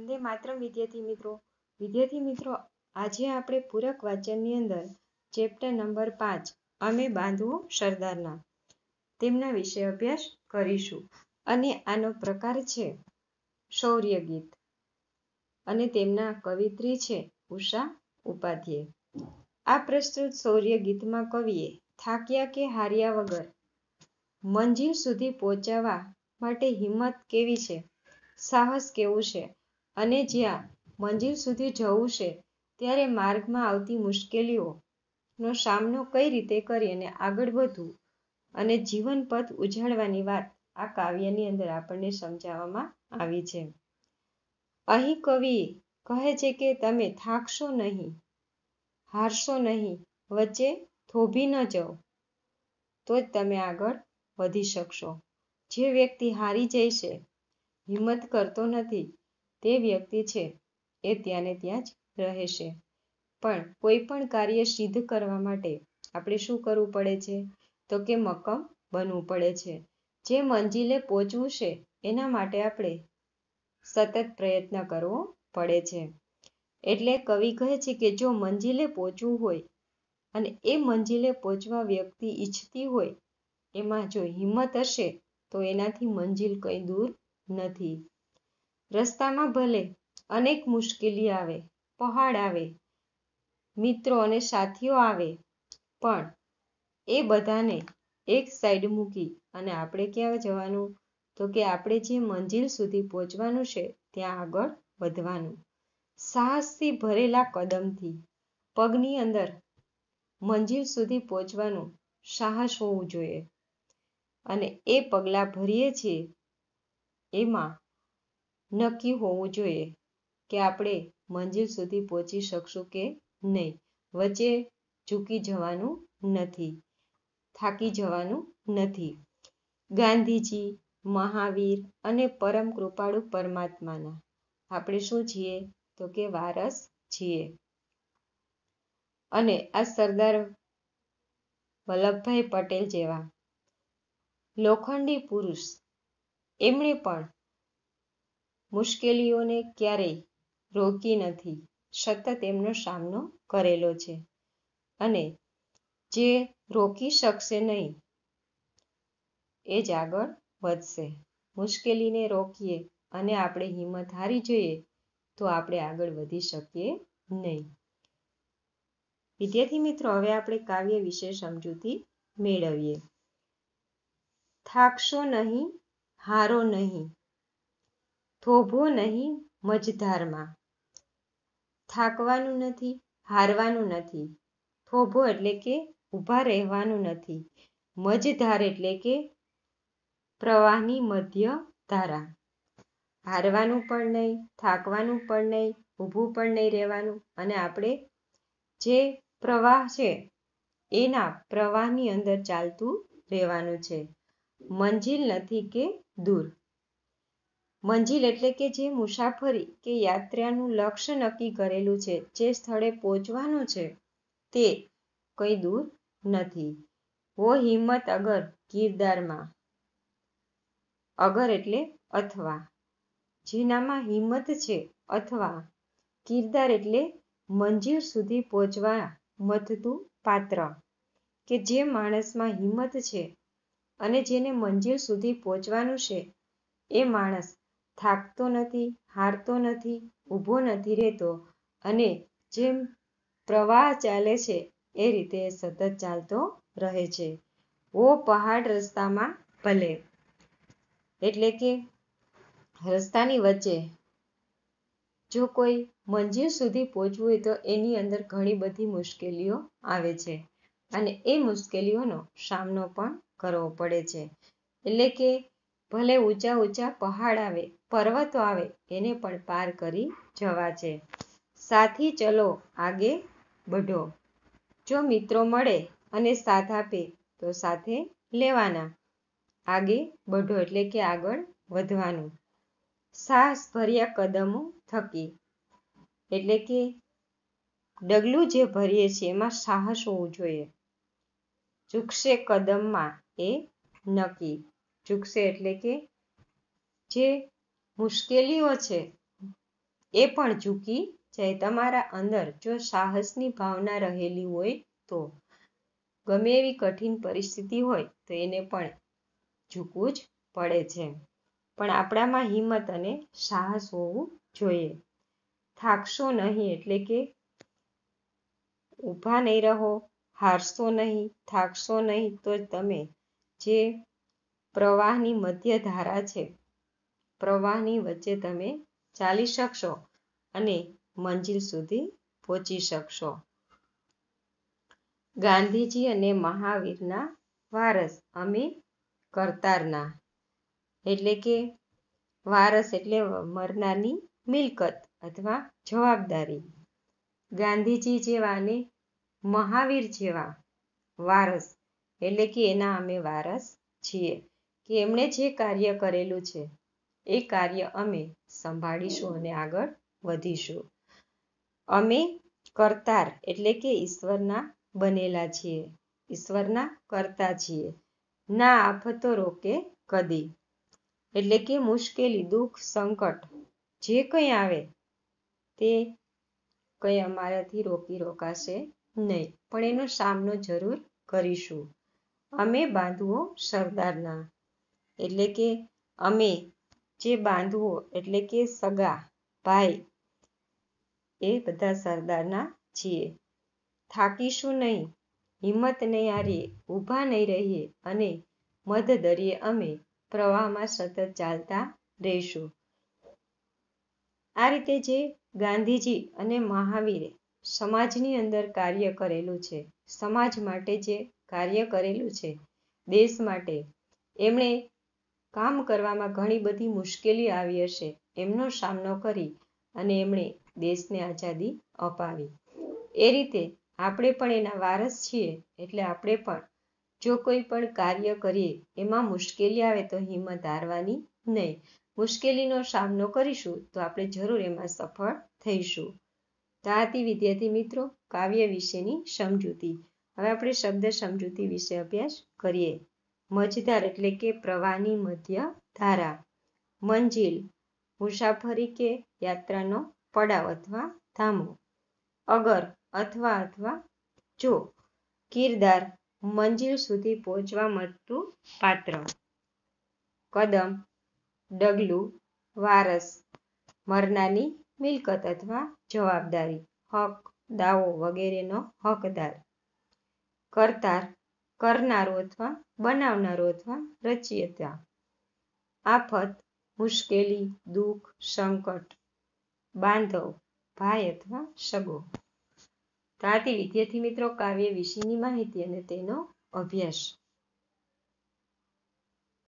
વંદે માતરમ વિદ્યાર્થી મિત્રો વિદ્યાર્થી મિત્રો આજે આપણે પૂરક વાંચનની અંદર ચેપ્ટર નંબર પાંચ અમે બાંધવું સરદારના તેમના વિશે અભ્યાસ કરીશું અને આનો પ્રકાર છે શૌર્ય ગીત અને તેમના કવિત્રી છે ઉષા ઉપાધ્યાય આ પ્રસ્તુત શૌર્ય ગીતમાં કવિએ થાક્યા કે હાર્યા વગર મંજિલ સુધી પહોંચાવા માટે હિંમત કેવી છે સાહસ કેવું છે અને જ્યાં મંજિલ સુધી જવું છે ત્યારે માર્ગમાં આવતી મુશ્કેલીઓનો સામનો કઈ રીતે કરી અને આગળ વધવું અને જીવન પથ ઉજાડવાની વાત આ કાવ્યની અંદર આપણને સમજાવવામાં આવી છે અહીં કવિ કહે છે કે તમે થાકશો નહીં હારશો નહીં વચ્ચે થોભી ન જાઓ તો જ તમે આગળ વધી શકશો જે વ્યક્તિ હારી જઈશે હિંમત કરતો નથી તે વ્યક્તિ છે એ ત્યાંને ત્યાં જ રહેશે પણ કોઈ પણ કાર્ય સિદ્ધ કરવા માટે આપણે શું કરવું પડે છે તો કે મક્કમ બનવું પડે છે જે મંજિલે પહોંચવું છે એના માટે આપણે સતત પ્રયત્ન કરવો પડે છે એટલે કવિ કહે છે કે જો મંજિલે પહોંચવું હોય અને એ મંજિલે પહોંચવા વ્યક્તિ ઈચ્છતી હોય એમાં જો હિંમત હશે તો એનાથી મંજિલ કંઈ દૂર નથી રસ્તામાં ભલે અનેક મુશ્કેલી આવે પહાડ આવે મિત્રો અને સાથીઓ આવે પણ એ બધાને એક સાઈડ મૂકી અને આપણે ક્યાં જવાનું તો કે આપણે જે મંજિલ સુધી પહોંચવાનું છે ત્યાં આગળ વધવાનું સાહસથી ભરેલા કદમથી પગની અંદર મંજિલ સુધી પહોંચવાનું સાહસ હોવું જોઈએ અને એ પગલાં ભરીએ છીએ એમાં નક્કી હોવું જોઈએ કે આપણે મંજિલ સુધી પહોંચી શકશું કે નહીં વચ્ચે ઝૂકી જવાનું નથી થાકી જવાનું નથી ગાંધીજી મહાવીર અને પરમ કૃપાળુ પરમાત્માના આપણે શું છીએ તો કે વારસ છીએ અને આ સરદાર વલ્લભભાઈ પટેલ જેવા લોખંડી પુરુષ એમણે પણ મુશ્કેલીઓને ક્યારેય રોકી નથી સતત એમનો સામનો કરેલો છે અને જે રોકી શકશે નહીં એ જ આગળ વધશે મુશ્કેલીને રોકીએ અને આપણે હિંમત હારી જઈએ તો આપણે આગળ વધી શકીએ નહીં વિદ્યાર્થી મિત્રો હવે આપણે કાવ્ય વિશે સમજૂતી મેળવીએ થાકશો નહીં હારો નહીં થોભો નહીં મજધારમાં થાકવાનું નથી હારવાનું નથી થોભો એટલે કે ઊભા રહેવાનું નથી મજધાર એટલે કે પ્રવાહની મધ્ય ધારા હારવાનું પણ નહીં થાકવાનું પણ નહીં ઊભું પણ નહીં રહેવાનું અને આપણે જે પ્રવાહ છે એના પ્રવાહની અંદર ચાલતું રહેવાનું છે મંજિલ નથી કે દૂર મંજિલ એટલે કે જે મુસાફરી કે યાત્રાનું લક્ષ્ય નક્કી કરેલું છે જે સ્થળે પહોંચવાનું છે તે કંઈ દૂર નથી હો હિંમત અગર ગીરદારમાં અગર એટલે અથવા જેનામાં હિંમત છે અથવા કિરદાર એટલે મંજિલ સુધી પહોંચવા મથતું પાત્ર કે જે માણસમાં હિંમત છે અને જેને મંજિલ સુધી પહોંચવાનું છે એ માણસ થાકતો નથી હારતો નથી ઊભો નથી રહેતો અને જેમ પ્રવાહ ચાલે છે એ રીતે સતત ચાલતો રહે છે ઓ પહાડ રસ્તામાં ભલે એટલે કે રસ્તાની વચ્ચે જો કોઈ મંજિલ સુધી પહોંચવું હોય તો એની અંદર ઘણી બધી મુશ્કેલીઓ આવે છે અને એ મુશ્કેલીઓનો સામનો પણ કરવો પડે છે એટલે કે ભલે ઊંચા ઊંચા પહાડ આવે પર્વતો આવે એને પણ પાર કરી જવા છે સાથી ચલો આગે બઢો જો મિત્રો મળે અને સાથ આપે તો સાથે લેવાના આગે બઢો એટલે કે આગળ વધવાનું સાહસ ભર્યા કદમો થકી એટલે કે ડગલું જે ભરીએ છીએ એમાં સાહસ હોવું જોઈએ ચૂકશે કદમમાં એ નક્કી ચૂકશે એટલે કે જે મુશ્કેલીઓ છે એ પણ ચૂકી જાય તમારા અંદર જો સાહસની ભાવના રહેલી હોય તો ગમે એવી કઠિન પરિસ્થિતિ હોય તો એને પણ ઝૂકવું જ પડે છે પણ આપણામાં હિંમત અને સાહસ હોવું જોઈએ થાકશો નહીં એટલે કે ઊભા નહીં રહો હારશો નહીં થાકશો નહીં તો તમે જે પ્રવાહની મધ્ય ધારા છે પ્રવાહની વચ્ચે તમે ચાલી શકશો અને મંજિલ સુધી પહોંચી શકશો ગાંધીજી અને મહાવીરના વારસ અમે કરતારના એટલે કે વારસ એટલે મરનારની મિલકત અથવા જવાબદારી ગાંધીજી જેવા અને મહાવીર જેવા વારસ એટલે કે એના અમે વારસ છીએ કે એમણે જે કાર્ય કરેલું છે એ કાર્ય અમે સંભાળીશું અને આગળ વધીશું અમે કરતાર એટલે કે ઈશ્વરના બનેલા છીએ ઈશ્વરના કરતા છીએ ના આફતો રોકે કદી એટલે કે મુશ્કેલી દુઃખ સંકટ જે કંઈ આવે તે કંઈ અમારાથી રોકી રોકાશે નહીં પણ એનો સામનો જરૂર કરીશું અમે બાંધવો સરદારના એટલે કે અમે જે બાંધવો એટલે કે સગા ભાઈ એ બધા સરદારના છીએ થાકીશું નહીં હિંમત નહીં હારીએ ઊભા નહીં રહીએ અને મધ દરિયે અમે પ્રવાહમાં સતત ચાલતા રહીશું આ રીતે જે ગાંધીજી અને મહાવીરે સમાજની અંદર કાર્ય કરેલું છે સમાજ માટે જે કાર્ય કરેલું છે દેશ માટે એમણે કામ કરવામાં ઘણી બધી મુશ્કેલી આવી હશે એમનો સામનો કરી અને એમણે દેશને આઝાદી અપાવી એ રીતે આપણે પણ એના વારસ છીએ એટલે આપણે પણ જો કોઈ પણ કાર્ય કરીએ એમાં મુશ્કેલી આવે તો હિંમત હારવાની નહીં મુશ્કેલીનો સામનો કરીશું તો આપણે જરૂર એમાં સફળ થઈશું તો હતી વિદ્યાર્થી મિત્રો કાવ્ય વિશેની સમજૂતી હવે આપણે શબ્દ સમજૂતી વિશે અભ્યાસ કરીએ મજદાર એટલે કે પ્રવાહની મધ્ય ધારા મંજિલ મુસાફરી કે યાત્રાનો પડાવ અથવા ધામો અગર અથવા અથવા જો કિરદાર મંજિલ સુધી પહોંચવા મળતું પાત્ર કદમ ડગલું વારસ મરનારની મિલકત અથવા જવાબદારી હક દાવો વગેરેનો હકદાર કરતાર કરનારો અથવા બનાવનારો અથવા રચયિતા આફત મુશ્કેલી દુઃખ સંકટ બાંધવ ભાઈ અથવા સગો તો વિદ્યાર્થી મિત્રો કાવ્ય વિશેની માહિતી અને તેનો અભ્યાસ